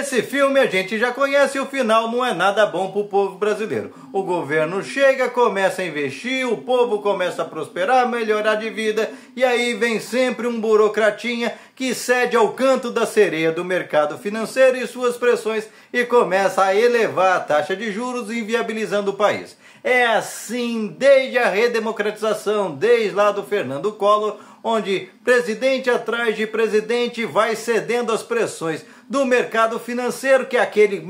Esse filme a gente já conhece o final não é nada bom para o povo brasileiro. O governo chega, começa a investir, o povo começa a prosperar, melhorar de vida e aí vem sempre um burocratinha que cede ao canto da sereia do mercado financeiro e suas pressões e começa a elevar a taxa de juros, inviabilizando o país. É assim desde a redemocratização, desde lá do Fernando Collor onde presidente atrás de presidente vai cedendo às pressões do mercado financeiro, que é aquele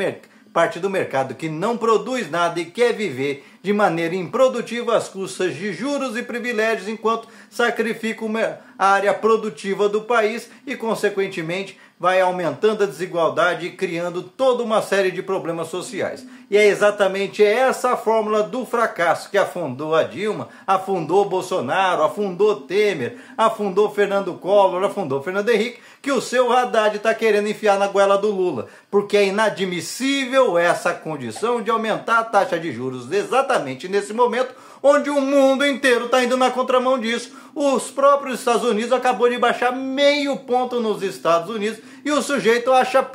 parte do mercado que não produz nada e quer viver de maneira improdutiva às custas de juros e privilégios, enquanto sacrifica a área produtiva do país e, consequentemente, vai aumentando a desigualdade e criando toda uma série de problemas sociais. E é exatamente essa a fórmula do fracasso que afundou a Dilma, afundou Bolsonaro, afundou Temer, afundou Fernando Collor, afundou Fernando Henrique, que o seu Haddad está querendo enfiar na goela do Lula, porque é inadmissível essa condição de aumentar a taxa de juros exatamente nesse momento onde o mundo inteiro está indo na contramão disso. Os próprios Estados Unidos acabou de baixar meio ponto nos Estados Unidos e o sujeito acha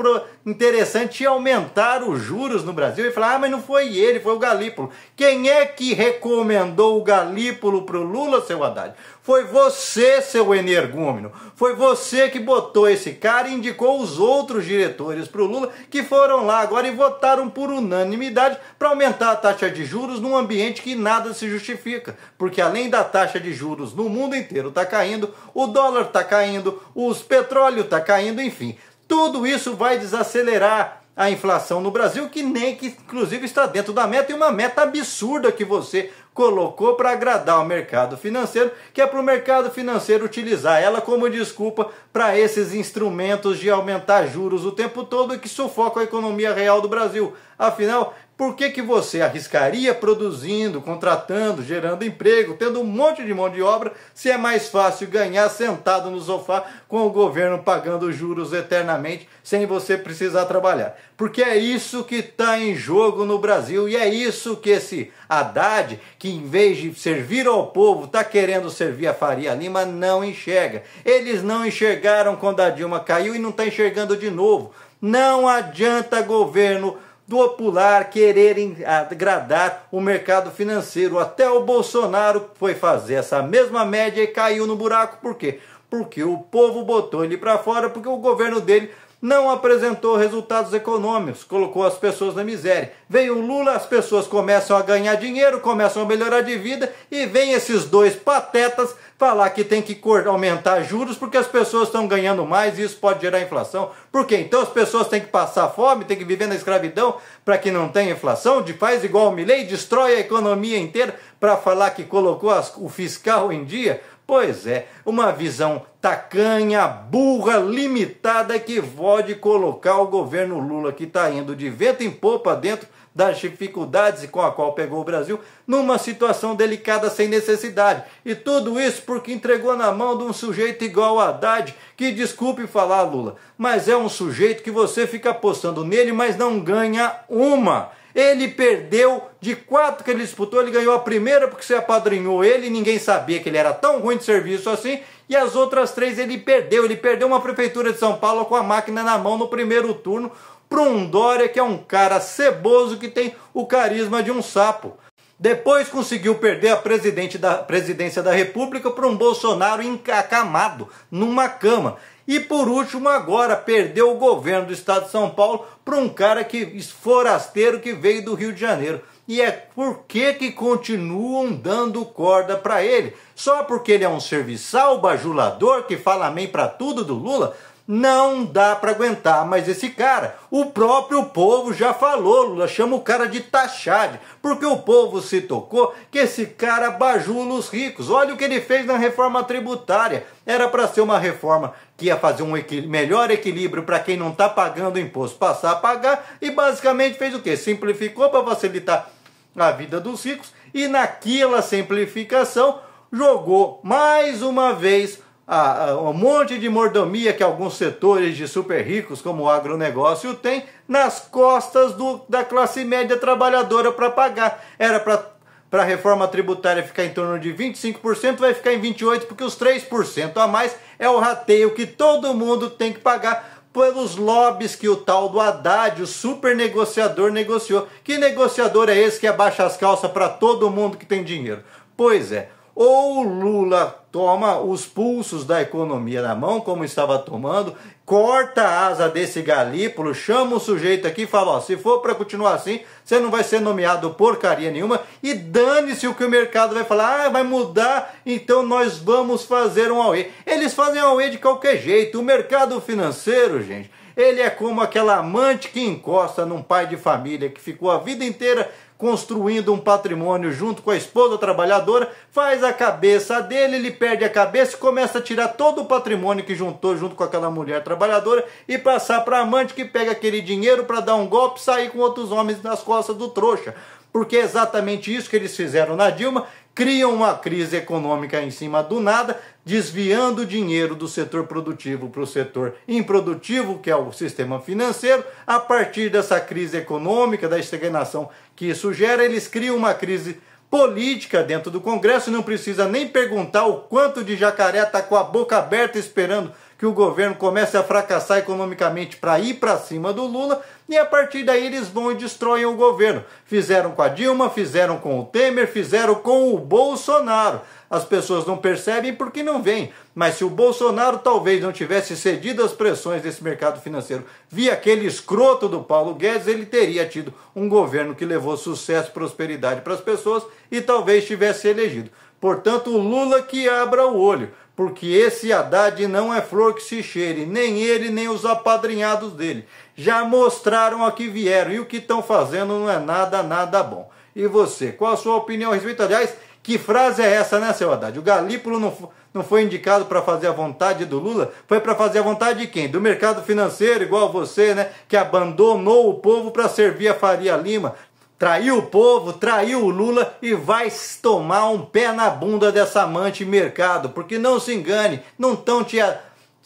interessante aumentar os juros no Brasil e falar: ah, mas não foi ele, foi o Galípolo. Quem é que recomendou o Galípolo para o Lula, seu Haddad? Foi você, seu energúmeno. Foi você que botou esse cara e indicou os outros diretores para o Lula que foram lá agora e votaram por unanimidade para aumentar a taxa de juros num ambiente que nada se justifica. Porque além da taxa de juros no mundo inteiro tá caindo, o dólar tá caindo, os petróleo tá caindo, enfim. Tudo isso vai desacelerar a inflação no Brasil, que nem que inclusive está dentro da meta e uma meta absurda que você colocou para agradar o mercado financeiro, que é para o mercado financeiro utilizar ela como desculpa para esses instrumentos de aumentar juros o tempo todo que sufoca a economia real do Brasil. Afinal, por que, que você arriscaria produzindo, contratando, gerando emprego, tendo um monte de mão de obra, se é mais fácil ganhar sentado no sofá com o governo pagando juros eternamente sem você precisar trabalhar? Porque é isso que está em jogo no Brasil e é isso que esse Haddad, que que em vez de servir ao povo, está querendo servir a Faria Lima, não enxerga. Eles não enxergaram quando a Dilma caiu e não está enxergando de novo. Não adianta governo do popular quererem agradar o mercado financeiro. Até o Bolsonaro foi fazer essa mesma média e caiu no buraco. Por quê? Porque o povo botou ele para fora, porque o governo dele não apresentou resultados econômicos, colocou as pessoas na miséria. Vem o Lula, as pessoas começam a ganhar dinheiro, começam a melhorar de vida e vem esses dois patetas falar que tem que aumentar juros porque as pessoas estão ganhando mais e isso pode gerar inflação. Por quê? Então as pessoas têm que passar fome, têm que viver na escravidão para que não tenha inflação, de faz igual o Milley, destrói a economia inteira para falar que colocou as, o fiscal em dia. Pois é, uma visão tacanha, burra, limitada que pode colocar o governo Lula, que está indo de vento em popa dentro das dificuldades com a qual pegou o Brasil, numa situação delicada sem necessidade. E tudo isso porque entregou na mão de um sujeito igual a Haddad, que desculpe falar, Lula, mas é um sujeito que você fica apostando nele, mas não ganha uma. Ele perdeu de quatro que ele disputou, ele ganhou a primeira porque você apadrinhou ele, ninguém sabia que ele era tão ruim de serviço assim, e as outras três ele perdeu. Ele perdeu uma prefeitura de São Paulo com a máquina na mão no primeiro turno para um Dória que é um cara ceboso que tem o carisma de um sapo. Depois conseguiu perder a presidente da, presidência da República para um Bolsonaro encacamado numa cama. E por último, agora perdeu o governo do estado de São Paulo para um cara que forasteiro que veio do Rio de Janeiro. E é por que, que continuam dando corda para ele? Só porque ele é um serviçal bajulador que fala amém para tudo do Lula? Não dá para aguentar mais esse cara. O próprio povo já falou, Lula, chama o cara de taxade, porque o povo se tocou que esse cara bajula os ricos. Olha o que ele fez na reforma tributária. Era para ser uma reforma que ia fazer um equil melhor equilíbrio para quem não está pagando imposto passar a pagar e basicamente fez o que? Simplificou para facilitar a vida dos ricos e naquela simplificação jogou mais uma vez a, ah, a, ah, um monte de mordomia que alguns setores de super ricos, como o agronegócio, tem nas costas do, da classe média trabalhadora para pagar. Era para para a reforma tributária ficar em torno de 25%, vai ficar em 28%, porque os 3% a mais é o rateio que todo mundo tem que pagar pelos lobbies que o tal do Haddad, o super negociador, negociou. Que negociador é esse que abaixa as calças para todo mundo que tem dinheiro? Pois é, ou o Lula toma os pulsos da economia na mão, como estava tomando, corta a asa desse galípolo, chama o sujeito aqui e fala: ó, se for para continuar assim, você não vai ser nomeado porcaria nenhuma, e dane-se o que o mercado vai falar, ah, vai mudar, então nós vamos fazer um AUE. Eles fazem AUE de qualquer jeito, o mercado financeiro, gente. Ele é como aquela amante que encosta num pai de família que ficou a vida inteira construindo um patrimônio junto com a esposa trabalhadora, faz a cabeça dele, ele perde a cabeça e começa a tirar todo o patrimônio que juntou junto com aquela mulher trabalhadora e passar para a amante que pega aquele dinheiro para dar um golpe e sair com outros homens nas costas do trouxa. Porque é exatamente isso que eles fizeram na Dilma criam uma crise econômica em cima do nada, desviando dinheiro do setor produtivo para o setor improdutivo, que é o sistema financeiro. A partir dessa crise econômica, da estagnação que isso gera, eles criam uma crise política dentro do Congresso, não precisa nem perguntar o quanto de jacaré está com a boca aberta esperando que o governo comece a fracassar economicamente para ir para cima do Lula, e a partir daí eles vão e destroem o governo. Fizeram com a Dilma, fizeram com o Temer, fizeram com o Bolsonaro. As pessoas não percebem porque não vêm. Mas se o Bolsonaro talvez não tivesse cedido às pressões desse mercado financeiro via aquele escroto do Paulo Guedes, ele teria tido um governo que levou sucesso e prosperidade para as pessoas e talvez tivesse elegido. Portanto, o Lula que abra o olho, porque esse Haddad não é flor que se cheire, nem ele, nem os apadrinhados dele. Já mostraram a que vieram e o que estão fazendo não é nada, nada bom. E você, qual a sua opinião a respeito? Aliás, que frase é essa, né, seu Haddad? O Galípolo não, não foi indicado para fazer a vontade do Lula? Foi para fazer a vontade de quem? Do mercado financeiro, igual você, né? Que abandonou o povo para servir a Faria Lima, traiu o povo, traiu o Lula e vai tomar um pé na bunda dessa amante mercado, porque não se engane, não estão te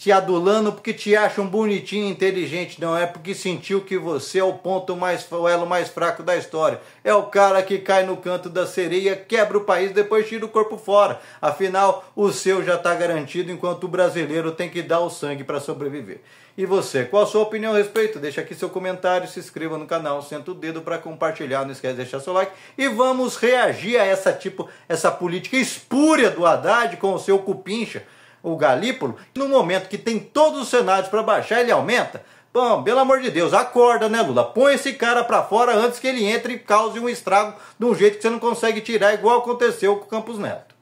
te adulando porque te acham bonitinho e inteligente, não é porque sentiu que você é o ponto mais o elo mais fraco da história. É o cara que cai no canto da sereia, quebra o país, depois tira o corpo fora. Afinal, o seu já está garantido enquanto o brasileiro tem que dar o sangue para sobreviver. E você, qual a sua opinião a respeito? Deixa aqui seu comentário, se inscreva no canal, senta o dedo para compartilhar, não esquece de deixar seu like e vamos reagir a essa tipo essa política espúria do Haddad com o seu cupincha o Galípolo, no momento que tem todos os cenários para baixar, ele aumenta. Bom, pelo amor de Deus, acorda, né, Lula? Põe esse cara para fora antes que ele entre e cause um estrago de um jeito que você não consegue tirar, igual aconteceu com o Campos Neto.